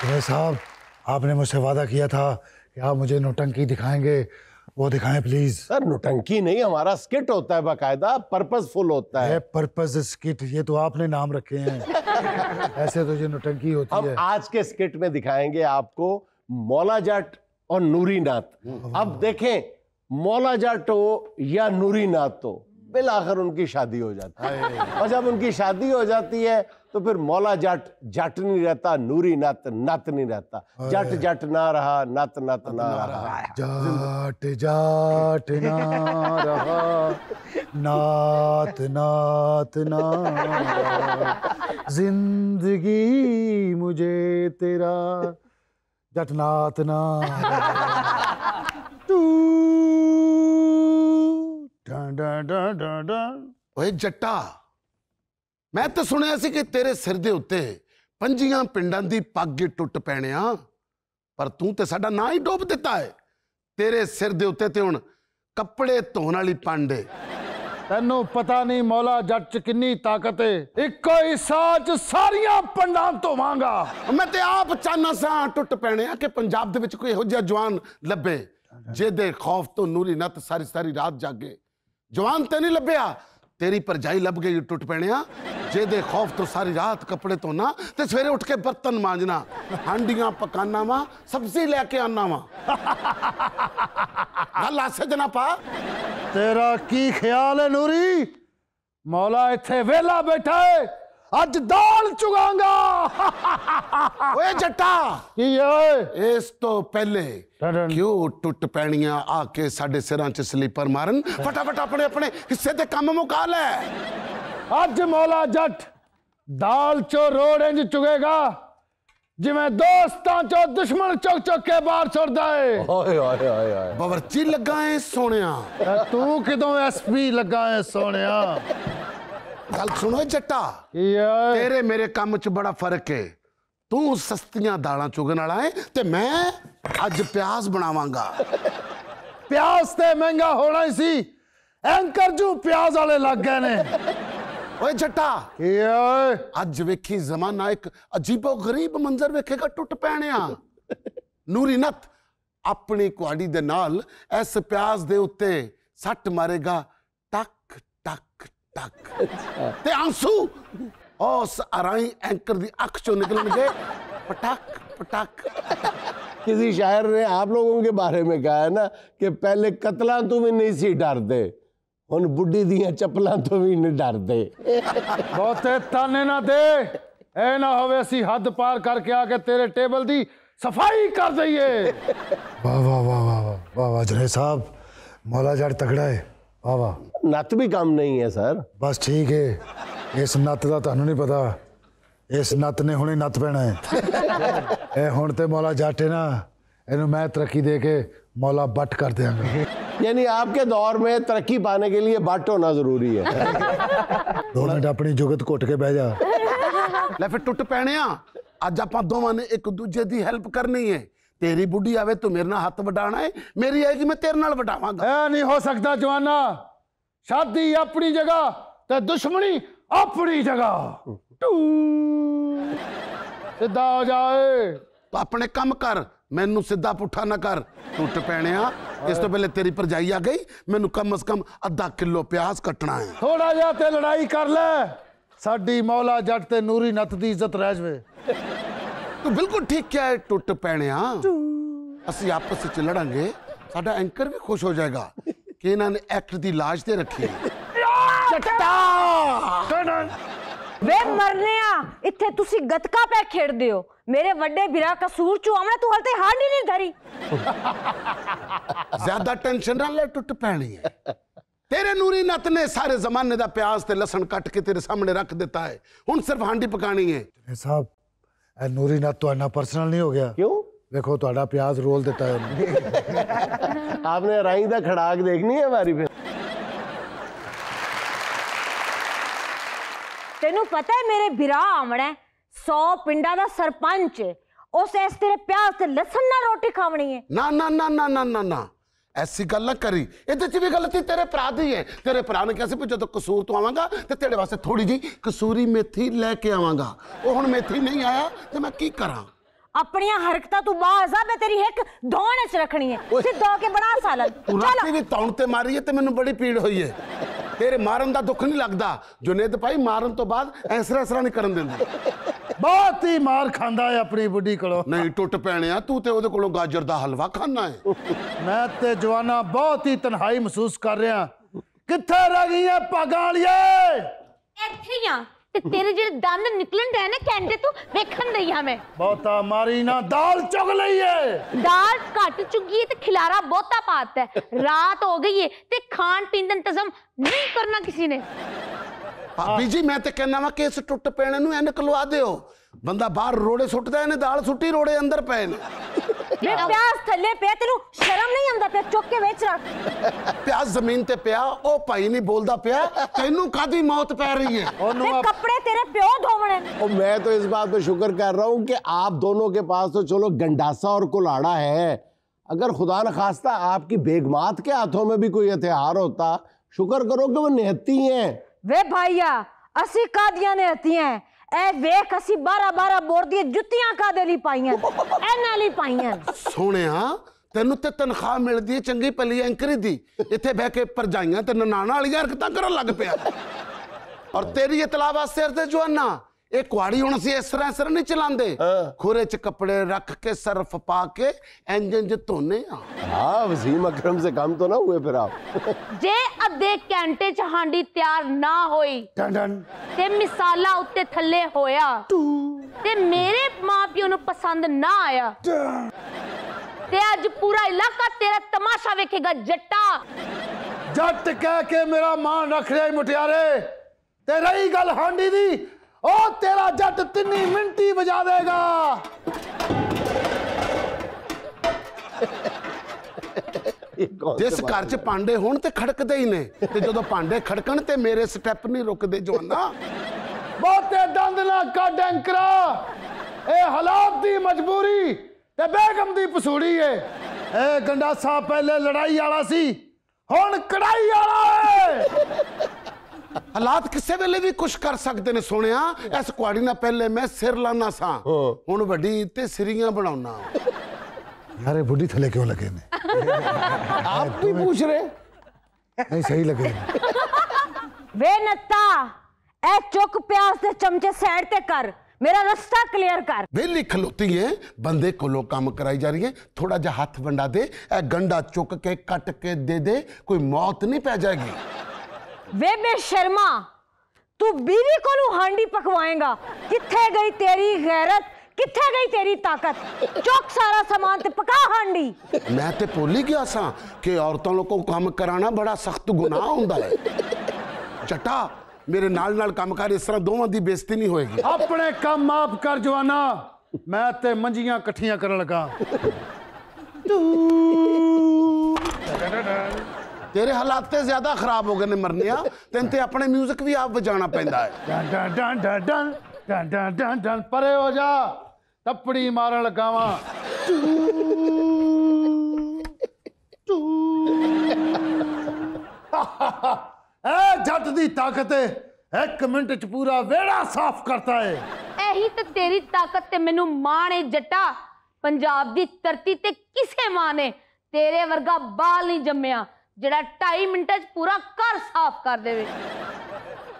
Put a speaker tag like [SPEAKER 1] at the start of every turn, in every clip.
[SPEAKER 1] तुम्हें साहब आपने मुझसे वादा किया था कि आप मुझे नोटंकी दिखाएंगे वो दिखाएं प्लीज सर नोटंकी नहीं हमारा स्किट होता है बाकायदा पर्पजफुल होता है पर्पज स्किट ये तो आपने नाम रखे
[SPEAKER 2] हैं
[SPEAKER 1] ऐसे तो ये नोटंकी होती है आज के स्किट में दिखाएंगे आपको मौला जट और नूरी नाथ अब देखें मौला जट हो या नूरी नाथ हो बिल आखिर उनकी शादी हो जाती है और जब उनकी शादी हो जाती है तो फिर मौला जाट जाट नहीं रहता नूरी नत नत नहीं रहता जाट जाट ना रहा नत नत ना रहा जाट जाट ना रहा नात नात ना जिंदगी मुझे तेरा जटनात ना ਡਾ ਡਾ ਡਾ ਓਏ ਜੱਟਾ ਮੈਂ ਤਾਂ ਸੁਣਿਆ ਸੀ ਕਿ ਤੇਰੇ ਸਿਰ ਦੇ ਉੱਤੇ ਪੰਜੀਆਂ ਪਿੰਡਾਂ ਦੀ ਪੱਗ ਟੁੱਟ ਪੈਣਿਆ ਪਰ ਤੂੰ ਤੇ ਸਾਡਾ ਨਾਂ ਹੀ ਡੋਬ ਦਿੱਤਾ ਏ ਤੇਰੇ ਸਿਰ ਦੇ ਉੱਤੇ ਤੇ ਹੁਣ ਕੱਪੜੇ ਧੋਣ ਵਾਲੀ ਪਾਂਡੇ ਤੈਨੂੰ ਪਤਾ ਨਹੀਂ ਮੌਲਾ ਜੱਟ ਚ ਕਿੰਨੀ ਤਾਕਤ ਏ ਇੱਕੋ ਹੀ ਸਾਜ ਸਾਰੀਆਂ ਪੰਡਾਂ ਧੋਵਾਂਗਾ ਮੈਂ ਤੇ ਆਪ ਚਾਹਨਾ ਸਾਂ ਟੁੱਟ ਪੈਣਿਆ ਕਿ ਪੰਜਾਬ ਦੇ ਵਿੱਚ ਕੋਈ ਇਹੋ ਜਿਹਾ ਜਵਾਨ ਲੱਭੇ ਜਿਹਦੇ ਖੌਫ ਤੋਂ ਨੂਰੀ ਨਤ ਸਾਰੀ ਸਾਰੀ ਰਾਤ ਜਾਗੇ जवान तेनी लभ्या तेरी परजाई लब गई टुट पैणिया जेदे खौफ तो सारी रात कपड़े धोना तो सवेरे उठ के बर्तन मांजना हांडियां पकाना वा सब्जी लेके आना वा गल आसे जना पा तेरा की ख्याल है नूरी मौला इथे वेला बैठा है अज दाल चुगांगा ਓਏ ਜੱਟਾ ਕੀ ਓਏ ਇਸ ਤੋਂ ਪਹਿਲੇ ਕਿਉਂ ਟੁੱਟ ਪੈਣੀਆਂ ਆ ਕੇ ਸਾਡੇ ਸਿਰਾਂ 'ਚ ਸਲੀਪਰ ਮਾਰਨ ਫਟਾਫਟ ਆਪਣੇ ਆਪਣੇ ਹਿੱਸੇ ਦੇ ਕੰਮ ਮੁਕਾ ਲੈ ਅੱਜ ਮੌਲਾ ਜੱਟ ਦਾਲ ਚੋ ਰੋੜ ਇੰਜ ਚੁਗੇਗਾ ਜਿਵੇਂ ਦੋਸਤਾਂ ਚੋ ਦੁਸ਼ਮਣ ਚੁੱਕ ਚੁੱਕ ਕੇ ਬਾਹਰ ਛੁੱਟਦਾ ਏ ਓਏ ਓਏ ਓਏ ਓਏ ਬਵਰਚੀ ਲੱਗਾ ਏ ਸੋਹਣਿਆ ਤੂੰ ਕਿਦੋਂ ਐਸਪੀ ਲੱਗਾ ਏ ਸੋਹਣਿਆ ਗੱਲ ਸੁਣੋ ਜੱਟਾ ਤੇਰੇ ਮੇਰੇ ਕੰਮ 'ਚ ਬੜਾ ਫਰਕ ਏ ਤੂੰ ਸਸਤੀਆਂ ਦਾਲਾਂ ਚੁਗਣ ਵਾਲਾ ਹੈ ਤੇ ਮੈਂ ਅੱਜ ਪਿਆਜ਼ ਬਣਾਵਾਂਗਾ ਪਿਆਜ਼ ਤੇ ਮਹਿੰਗਾ ਹੋਣਾ ਹੀ ਸੀ ਐਂਕਰ ਜੂ ਪਿਆਜ਼ ਵਾਲੇ ਲੱਗ ਗਏ ਨੇ ਓਏ ਜੱਟਾ ਏ ਓਏ ਅੱਜ ਵੇਖੀ ਜ਼ਮਾਨਾ ਇੱਕ ਅਜੀਬੋ ਗਰੀਬ ਮੰਜ਼ਰ ਵੇਖੇਗਾ ਟੁੱਟ ਪੈਣਿਆ ਨੂਰੀ ਨਤ ਆਪਣੀ ਕੁਆੜੀ ਦੇ ਨਾਲ ਇਸ ਪਿਆਜ਼ ਦੇ ਉੱਤੇ ਸੱਟ ਮਾਰੇਗਾ ਟਕ ਟਕ ਟਕ ਤੇ ਅੰਸੂ उस अराई एंकर की अख चो निकल गए पटाक पटाक किसी शायर ने आप लोगों के बारे में कहा है ना कि पहले कतलों तो भी नहीं सी डरते हम बुढ़ी दिया चप्पलों तो भी नहीं डरते बहुते ताने ना दे ए ना हो असी हद पार करके आके तेरे टेबल दी सफाई कर दईए वाह वाह वाह वाह वाह वाह वाह जने साहब मौला जाट तगड़ा है वाह वाह नत भी काम नहीं है सर बस ठीक है ਇਸ ਨੱਤ ਦਾ ਤੁਹਾਨੂੰ ਨਹੀਂ ਪਤਾ ਇਸ ਨੱਤ ਨੇ ਹੁਣੇ ਨੱਤ पैना है हूँ तो मौला ਮੌਲਾ है ना इन मैं तरक्की दे के मौला बट कर दें यानी आपके दौर में तरक्की पाने के लिए बट होना जरूरी है दो मिनट अपनी जुगत घुट के बह जा
[SPEAKER 2] ले
[SPEAKER 1] फिर टुट पैने अज आप दोवों ने एक दूजे की हेल्प करनी है तेरी बुढ़ी आवे तू मेरे ना हाथ वटाना है मेरी आएगी मैं तेरे नाल नहीं हो सकता जवाना शादी अपनी जगह ते दुश्मनी अपनी जगह सीधा हो जाए तो अपने काम कर मैनू सीधा पुठा ना कर टुट पैने इस तो पहले तेरी परजाई आ गई मैनू कम अज कम अद्धा किलो प्याज कटना है थोड़ा जा ते लड़ाई कर ले साड़ी मौला जट ते नूरी नत की इज्जत रह जाए तू बिल्कुल ठीक क्या है टुट पैने असं आपस लड़ा साडा एंकर भी खुश हो जाएगा कि इन्होंने एक्ट की लाज ते रखी है
[SPEAKER 3] तेरे नूरी नत ने
[SPEAKER 1] सारे जमाने का प्याज ते लसन कट के तेरे सामने रख देता है हूं सिर्फ हांडी पकानी है साहब नूरी नत तो इना पर्सनल नहीं हो गया क्यों देखो तो प्याज रोल देता है आपने राई का खड़ाक देखनी है हमारी फिर
[SPEAKER 3] ਤੈਨੂੰ ਪਤਾ ਹੈ ਮੇਰੇ ਵਿਰਾ ਆਵਣਾ 100 ਪਿੰਡਾਂ ਦਾ ਸਰਪੰਚ ਉਸ ਐਸ ਤੇਰੇ ਪਿਆਸ ਤੇ ਲਸਣ ਨਾਲ ਰੋਟੀ ਖਾਵਣੀ ਹੈ ਨਾ ਨਾ ਨਾ ਨਾ ਨਾ ਨਾ
[SPEAKER 1] ਨਾ ਐਸੀ ਗੱਲ ਨਾ ਕਰੀ ਇਹਦੇ ਚ ਵੀ ਗਲਤੀ ਤੇਰੇ ਭਰਾ ਦੀ ਹੈ ਤੇਰੇ ਭਰਾ ਨੇ ਕਿਹਾ ਸੀ ਕਿ ਜਦੋਂ ਕਸੂਰ ਤੋਂ ਆਵਾਂਗਾ ਤੇ ਤੇਰੇ ਵਾਸਤੇ ਥੋੜੀ ਜੀ ਕਸੂਰੀ ਮੇਥੀ ਲੈ ਕੇ ਆਵਾਂਗਾ ਉਹ ਹੁਣ ਮੇਥੀ
[SPEAKER 3] ਨਹੀਂ ਆਇਆ ਤੇ ਮੈਂ ਕੀ ਕਰਾਂ ਆਪਣੀਆਂ ਹਰਕਤਾਂ ਤੂੰ ਬਾਜ਼ ਆ ਮੈਂ ਤੇਰੀ ਇੱਕ ਦੋਣੇ ਚ ਰੱਖਣੀ ਹੈ ਸਿੱਧੋ ਕੇ ਬਣਾ ਸਾਲਾ
[SPEAKER 1] ਤੂੰ ਰਾਤੀ ਵੀ ਤੌਣ ਤੇ ਮਾਰੀ ਹੈ ਤੇ ਮੈਨੂੰ ਬੜੀ ਪੀੜ ਹੋਈ ਹੈ ਤੇਰੇ ਮਾਰਨ ਦਾ ਦੁੱਖ ਨਹੀਂ ਲੱਗਦਾ ਜੁਨੇਦ ਭਾਈ ਮਾਰਨ ਤੋਂ ਬਾਅਦ ਐਸਰਾ ਐਸਰਾ ਨਹੀਂ ਕਰਨ ਦਿੰਦੇ ਬਹੁਤ ਹੀ ਮਾਰ ਖਾਂਦਾ ਹੈ ਆਪਣੀ ਬੁੱਢੀ ਕੋਲੋਂ ਨਹੀਂ ਟੁੱਟ ਪੈਣਿਆ ਤੂੰ ਤੇ ਉਹਦੇ ਕੋਲੋਂ ਗਾਜਰ ਦਾ ਹਲਵਾ ਖਾਣਾ ਹੈ ਮੈਂ ਤੇ ਜਵਾਨਾ ਬਹੁਤ ਹੀ ਤਨਹਾਈ ਮਹਿਸੂਸ ਕਰ ਰਿਹਾ ਕਿੱਥੇ ਰਹਿ ਗਈਆਂ ਪਾਗਾਂ ਵਾਲੀਏ
[SPEAKER 2] ਇੱਥੇ ਹੀ ਆ ਤੇ ਤੇਰੇ ਜਿਹੜੇ ਦੰਦ ਨਿਕਲਣ ਦੇ ਨਾ ਕੈਂਡੇ ਤੋਂ ਵੇਖਣ ਦਈ ਆ ਮੈਂ
[SPEAKER 1] ਬਹੁਤਾ ਮਾਰੀ ਨਾ ਦਾਲ ਚੁਗ ਲਈ ਏ
[SPEAKER 2] ਦਾਲ ਘਟ ਚੁੱਕੀ ਤੇ ਖਿਲਾਰਾ ਬਹੁਤਾ ਪਾਤਾ ਰਾਤ ਹੋ ਗਈ ਏ ਤੇ ਖਾਣ ਪੀਣ ਦਾ ਇੰਤਜ਼ਾਮ ਨਹੀਂ ਕਰਨਾ
[SPEAKER 3] ਕਿਸੇ ਨੇ
[SPEAKER 1] ਭਾਬੀ ਜੀ ਮੈਂ ਤੇ ਕਹਿੰਦਾ ਵਾਂ ਕਿ ਇਸ ਟੁੱਟ ਪੈਣ ਨੂੰ ਐਨਕ ਲਵਾ ਦਿਓ ਬੰਦਾ ਬਾਹਰ ਰੋੜੇ ਸੁੱਟਦਾ ਇਹਨੇ ਦਾਲ ਸੁੱਟੀ ਰੋੜੇ ਅੰਦਰ ਪੈਣ रहा प्याज जमीन तो आप... दोनों के पास तो चलो गंडासा और कुलाड़ा है अगर खुदा न खास्ता आपकी बेगमात के हाथों में भी कोई हथियार होता शुक्र करो की वो नेहती है
[SPEAKER 3] वे भैया असी कादियां नेहती हैं ਐ ਵੇਖ ਅਸੀਂ 12 12 ਬੋਰ ਦੀਆਂ ਜੁੱਤੀਆਂ ਕਾਦੇ ਲਈ ਪਾਈਆਂ ਇਹਨਾਂ ਲਈ ਪਾਈਆਂ
[SPEAKER 1] ਸੋਹਣਿਆ ਤੈਨੂੰ ਤੇ ਤਨਖਾਹ ਮਿਲਦੀ ਹੈ ਚੰਗੀ ਪੱਲੀ ਐਂਕਰੀ ਦੀ ਇੱਥੇ ਬਹਿ ਕੇ ਪਰਜਾਈਆਂ ਤੇ ਨਨਾਣਾ ਵਾਲੀਆਂ ਹਰਕਤਾਂ ਕਰਨ ਲੱਗ ਪਿਆ ਔਰ ਤੇਰੀ ਇਤਲਾ ਵਾਸਤੇ ਅਰਦੇ ਜਵਾਨਾ ਇਹ ਕੁਆੜੀ ਹੁਣ ਸੀ ਇਸ ਤਰ੍ਹਾਂ ਇਸ ਤਰ੍ਹਾਂ ਨਹੀਂ ਚਲਾਉਂਦੇ ਖੋਰੇ 'ਚ ਕੱਪੜੇ ਰੱਖ ਕੇ ਸਰਫ ਪਾ ਕੇ ਇੰਜਨ 'ਚ ਧੋਨੇ ਆ ਹਾਂ ਵਸੀਮ ਅਕਰਮ ਸੇ ਕੰਮ ਤੋਂ ਨਾ ਹੋਏ ਫਿਰ
[SPEAKER 3] ਆਪ
[SPEAKER 2] ਜੇ ਅੱਧੇ ਘੰਟੇ 'ਚ ਹਾਂਡੀ ਤਿਆਰ ਨਾ ਹੋਈ ਡੰਡਨ ਤੇ ਮਿਸਾਲਾ ਉੱਤੇ ਥੱਲੇ ਹੋਇਆ ਤੇ ਮੇਰੇ ਮਾਪਿਓ ਨੂੰ ਪਸੰਦ ਨਾ ਆਇਆ ਤੇ ਅੱਜ ਪੂਰਾ ਇਲਾਕਾ ਤੇਰਾ ਤਮਾਸ਼ਾ ਵੇਖੇਗਾ ਜੱਟਾ
[SPEAKER 1] ਜੱਟ ਕਹਿ ਕੇ ਮੇਰਾ ਮਾਨ ਰੱਖ ਰਿਹਾ ਮੁਟਿਆਰੇ ਤੇ ਰਹੀ ਗੱਲ ਹਾਂਡੀ ਦੀ ਉਹ ਤੇਰਾ ਜੱਟ ਤਿੰਨੀ ਮਿੰਟੀ ਵਜਾ ਦੇਗਾ ਜਿਸ ਘਰ 'ਚ ਪਾਂਡੇ ਹੋਣ ਤੇ ਖੜਕਦੇ ਹੀ ਨੇ ਤੇ ਜਦੋਂ ਪਾਂਡੇ ਖੜਕਣ ਤੇ ਮੇਰੇ ਸਟੈਪ ਨਹੀਂ ਰੁਕਦੇ ਜਵਾਨਾ ਬਹੁਤੇ ਦੰਦ ਨਾ ਕੱਢ ਐਂਕਰਾ ਇਹ ਹਾਲਾਤ ਦੀ ਮਜਬੂਰੀ ਤੇ ਬੇਗਮ ਦੀ ਪਸੂੜੀ ਏ ਇਹ ਗੰਡਾਸਾ ਪਹਿਲੇ ਲੜਾਈ ਵਾਲਾ ਸੀ ਹੁਣ ਕੜਾਈ ਵਾਲਾ हालात किसी ਵੇਲੇ भी कुछ कर सकते ਨੇ ਸੁਣਿਆ ਇਸ ਕੁਆੜੀ ਨਾਲ ਪਹਿਲੇ ਮੈਂ ਸਿਰ ਲਾਣਾ ਸਾਂ ਹੁਣ ਵੱਡੀ ਤੇ ਸਿਰੀਆਂ बुढ़ी थले क्यों लगे ने आप भी पूछ रहे नहीं सही लगे
[SPEAKER 3] वे नत्ता ए चुक प्यास से चमचे साइड ते कर मेरा रास्ता क्लियर कर
[SPEAKER 1] वेली खलोती है बंदे को काम कराई जा रही है थोड़ा जा हाथ बंडा दे ए गंडा चुक के कट के दे दे कोई मौत नहीं पै जाएगी
[SPEAKER 3] वे बे शर्मा तू बीवी को हांडी पकवाएगा किथे गई तेरी गैरत किथे गई तेरी ताकत चौक सारा सामान ते पका हांडी
[SPEAKER 1] मैं ते बोली गया सा के औरतों को काम कराना बड़ा सख्त गुनाह होता है चटा मेरे नाल नाल काम कर इस तरह दोवां दी बेइज्जती नहीं होएगी अपने काम आप कर जवाना मैं ते मंजियां इकट्ठियां करन लगा तू ਤੇਰੇ ਹਾਲਾਤ ਤੇ ਜ਼ਿਆਦਾ ਖਰਾਬ ਹੋ ਗਏ ਨੇ ਮਰਨਿਆ ਤੈਨੂੰ ਤੇ ਆਪਣੇ 뮤직 ਵੀ ਆਪ ਵਜਾਣਾ ਪੈਂਦਾ ਹੈ ਡਨ ਡਨ ਡਨ ਡਨ ਡਨ ਡਨ ਡਨ ਡਨ ਡਨ ਪਰੇ ਹੋ ਜਾ ਟੱਪੜੀ ਮਾਰਨ ਲੱਗਾ ਵਾਂ ਐ ਜੱਟ ਦੀ ਤਾਕਤ ਹੈ ਇੱਕ ਮਿੰਟ ਚ ਪੂਰਾ ਵੇੜਾ ਸਾਫ਼ ਕਰਤਾ ਹੈ
[SPEAKER 2] ਇਹੀ ਤਾਂ ਤੇਰੀ ਤਾਕਤ ਤੇ ਮੈਨੂੰ ਮਾਣ ਹੈ ਜੱਟਾ ਪੰਜਾਬ ਦੀ ਧਰਤੀ ਤੇ ਕਿਸੇ ਮਾਂ ਨੇ ਤੇਰੇ ਵਰਗਾ ਬਾਲ ਨਹੀਂ ਜੰਮਿਆ ਜਿਹੜਾ 2.5 ਮਿੰਟਾਂ 'ਚ ਪੂਰਾ ਘਰ ਸਾਫ਼ ਕਰ ਦੇਵੇ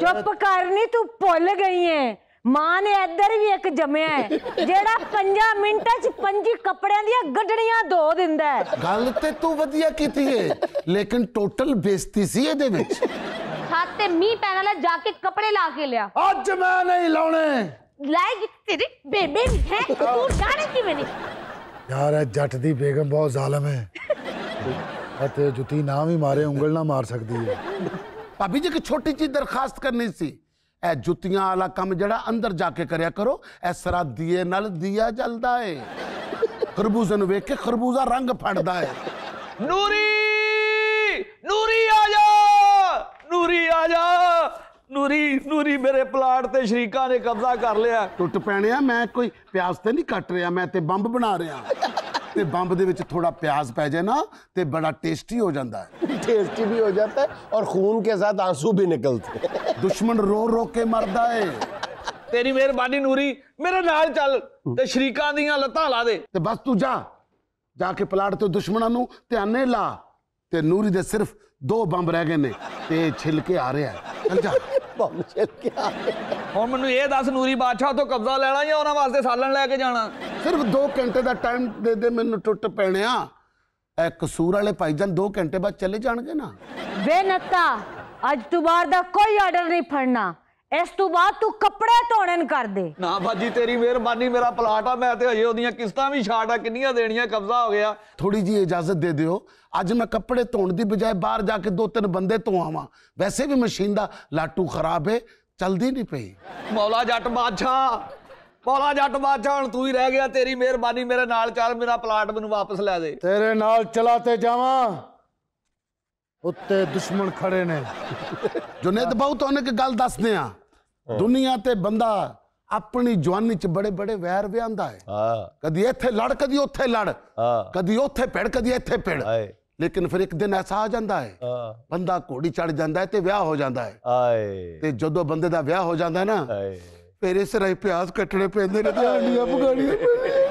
[SPEAKER 3] ਚੁੱਪ ਕਰ ਨੀ ਤੂੰ ਭੁੱਲ ਗਈ ਐ ਮਾਂ ਨੇ ਇੱਧਰ ਵੀ ਇੱਕ ਜੰਮਿਆ ਹੈ ਜਿਹੜਾ 5 ਮਿੰਟਾਂ 'ਚ ਪੰਜੀ ਕੱਪੜਿਆਂ ਦੀਆਂ ਗੱਡੜੀਆਂ ਧੋ ਦਿੰਦਾ ਹੈ
[SPEAKER 1] ਗੱਲ ਤੇ ਤੂੰ ਵਧੀਆ ਕੀਤੀ ਏ ਲੇਕਿਨ ਟੋਟਲ ਬੇਇੱਜ਼ਤੀ ਸੀ ਇਹਦੇ ਵਿੱਚ
[SPEAKER 3] ਛੱਤ
[SPEAKER 2] ਤੇ ਮੀਂਹ ਪੈਣ ਵਾਲਾ ਜਾ ਕੇ ਕੱਪੜੇ ਲਾ ਕੇ ਲਿਆ ਅੱਜ ਮੈਂ ਨਹੀਂ ਲਾਉਣੇ ਲਾਏਗੀ ਤੇਰੇ ਬੇਬੇ ਵੀ ਹੈ ਤੂੰ ਜਾਣੇ ਕਿਵੇਂ ਨਹੀਂ
[SPEAKER 1] ਯਾਰ ਇਹ ਜੱਟ ਦੀ ਬੇਗਮ ਬਹੁਤ ਜ਼ਾਲਮ ਹੈ अते जुती ना भी मारे उंगल ना मार सकती है भाभी जी की छोटी जी दरखास्त करनी सी ए जुतियां वाला काम जड़ा अंदर जाके करया करो ए सरा दिए नाल दिया जलदा है खरबूजे नु वेख के खरबूजा रंग फड़दा है नूरी नूरी आ जा नूरी आ जा ਨੂਰੀ ਨੂਰੀ ਮੇਰੇ ਪਲਾਟ ਤੇ ਸ਼ਰੀਕਾਂ ਨੇ ਕਬਜ਼ਾ ਕਰ ਲਿਆ ਟੁੱਟ ਪੈਣਿਆ ਮੈਂ ਕੋਈ ਪਿਆਸ ਤੇ ਨਹੀਂ ਕੱਟ ਰਿਹਾ ਮੈਂ ਤੇ ਬੰਬ ਬਣਾ ਰਿਹਾ ਤੇ ਬੰਬ ਦੇ ਵਿੱਚ ਥੋੜਾ ਪਿਆਜ਼ ਪੈ ਜਾਏ ਨਾ ਤੇ ਬੜਾ ਟੇਸਟੀ ਹੋ ਜਾਂਦਾ है टेस्टी भी हो जाता है और खून के साथ आंसू भी निकलते हैं ਦੁਸ਼ਮਣ ਰੋ ਰੋ ਕੇ ਮਰਦਾ ਏ ਤੇਰੀ ਮਿਹਰਬਾਨੀ ਨੂਰੀ ਮੇਰੇ ਨਾਲ ਚੱਲ ਤੇ ਸ਼ਰੀਕਾਂ ਦੀਆਂ ਲੱਤਾਂ ਲਾ ਦੇ ਤੇ ਬਸ ਤੂੰ ਜਾ ਜਾ ਕੇ ਪਲਾਟ ਤੇ ਦੁਸ਼ਮਣਾਂ ਨੂੰ ਧਿਆਨੇ ਲਾ ਤੇ ਨੂਰੀ ਦੇ ਸਿਰਫ ਦੋ ਬੰਬ ਰਹਿ ਗਏ ਨੇ ਤੇ ਇਹ ਛਿਲ ਕੇ ਆ ਰਿਹਾ ਹੈ। ਚੱਲ ਜਾ बम चल के आ रहे हैं। ਹੁਣ ਮੈਨੂੰ ਇਹ ਦੱਸ ਨੂਰੀ ਬਾਦਸ਼ਾਹ ਤੋਂ ਕਬਜ਼ਾ ਲੈਣਾ ਜਾਂ ਉਹਨਾਂ
[SPEAKER 3] ਵਾਸਤੇ ਸਾਲਣ ਲੈ ਕੇ ਜਾਣਾ
[SPEAKER 1] ਸਿਰਫ 2 ਘੰਟੇ ਦਾ ਟਾਈਮ ਦੇ ਦੇ ਮੈਨੂੰ ਟੁੱਟ ਪੈਣਿਆ ਐ ਕਸੂਰ ਵਾਲੇ ਭਾਈਜਾਨ 2 ਘੰਟੇ ਬਾਅਦ ਚਲੇ ਜਾਣਗੇ ਨਾ
[SPEAKER 3] ਵੇ ਨੱਤਾ ਅੱਜ ਤੋਂ ਬਾਅਦ ਦਾ ਕੋਈ ਆਰਡਰ ਨਹੀਂ ਫੜਨਾ ਇਸ ਤੋਂ ਬਾਅਦ ਤੂੰ ਕੱਪੜੇ ਧੋਣਨ ਕਰ ਦੇ ਨਾ ਬਾਜੀ ਤੇਰੀ
[SPEAKER 1] ਮਿਹਰਬਾਨੀ ਮੇਰਾ ਪਲਾਟ ਆ ਮੈਂ ਤੇ ਹਜੇ ਉਹਦੀਆਂ ਕਿਸ਼ਤਾਂ ਵੀ ਛਾੜ ਆ ਕਿੰਨੀਆਂ ਦੇਣੀਆਂ ਕਬਜ਼ਾ ਹੋ ਗਿਆ ਥੋੜੀ ਜੀ ਇਜਾਜ਼ਤ ਦੇ ਦਿਓ ਅੱਜ ਮੈਂ ਕੱਪੜੇ ਧੋਣ ਦੀ ਬਜਾਏ ਬਾਹਰ ਜਾ ਕੇ ਦੋ ਤਿੰਨ ਬੰਦੇ ਧੋਵਾਂ ਵੈਸੇ ਵੀ ਮਸ਼ੀਨ ਦਾ ਲਾਟੂ ਖਰਾਬ ਏ ਚਲਦੀ ਨਹੀਂ ਪਈ ਮੌਲਾ ਜੱਟ ਬਾਦਸ਼ਾਹ ਪੌਲਾ ਜੱਟ ਬਾਦਸ਼ਾਹ ਹੁਣ ਤੂੰ ਹੀ ਰਹਿ ਗਿਆ ਤੇਰੀ ਮਿਹਰਬਾਨੀ ਮੇਰੇ ਨਾਲ ਚੱਲ ਮੇਰਾ ਪਲਾਟ ਮੈਨੂੰ ਵਾਪਸ ਲੈ ਦੇ ਤੇਰੇ ਨਾਲ ਚਲਾ ਤੇ ਜਾਵਾਂ ਉੱਤੇ ਦੁਸ਼ਮਣ ਖੜੇ ਨੇ ਜੁਨੇਦ ਬਾਉ ਉਹਨੇ ਕਿ ਗੱਲ ਦੱਸਦੇ ਆ ਦੁਨੀਆ ਤੇ ਬੰਦਾ ਆਪਣੀ ਜਵਾਨੀ ਚ ਬੜੇ ਬੜੇ ਵੈਰ ਵਿਆਂਦਾ ਹੈ ਹਾਂ ਕਦੀ ਇੱਥੇ ਲੜ ਕਦੀ ਉੱਥੇ ਲੜ ਹਾਂ ਕਦੀ ਉੱਥੇ ਭਿੜ ਕਦੀ ਇੱਥੇ ਭਿੜ ਲੇਕਿਨ ਫਿਰ ਇੱਕ ਦਿਨ ਐਸਾ ਆ ਜਾਂਦਾ ਹੈ ਬੰਦਾ ਘੋੜੀ ਚੜ ਜਾਂਦਾ ਹੈ ਤੇ ਵਿਆਹ ਹੋ ਜਾਂਦਾ ਹੈ ਹਾਏ ਤੇ ਜਦੋਂ ਬੰਦੇ ਦਾ ਵਿਆਹ ਹੋ ਜਾਂਦਾ ਹੈ ਨਾ ਹਾਏ ਤੇਰੇ ਸਿਰ ਪਿਆਜ਼ ਕੱਟਣੇ ਪੈਂਦੇ ਨੇ ਤੇ ਹੱਡੀਆਂ ਪਗਾੜੀਆਂ ਪੈਂਦੀਆਂ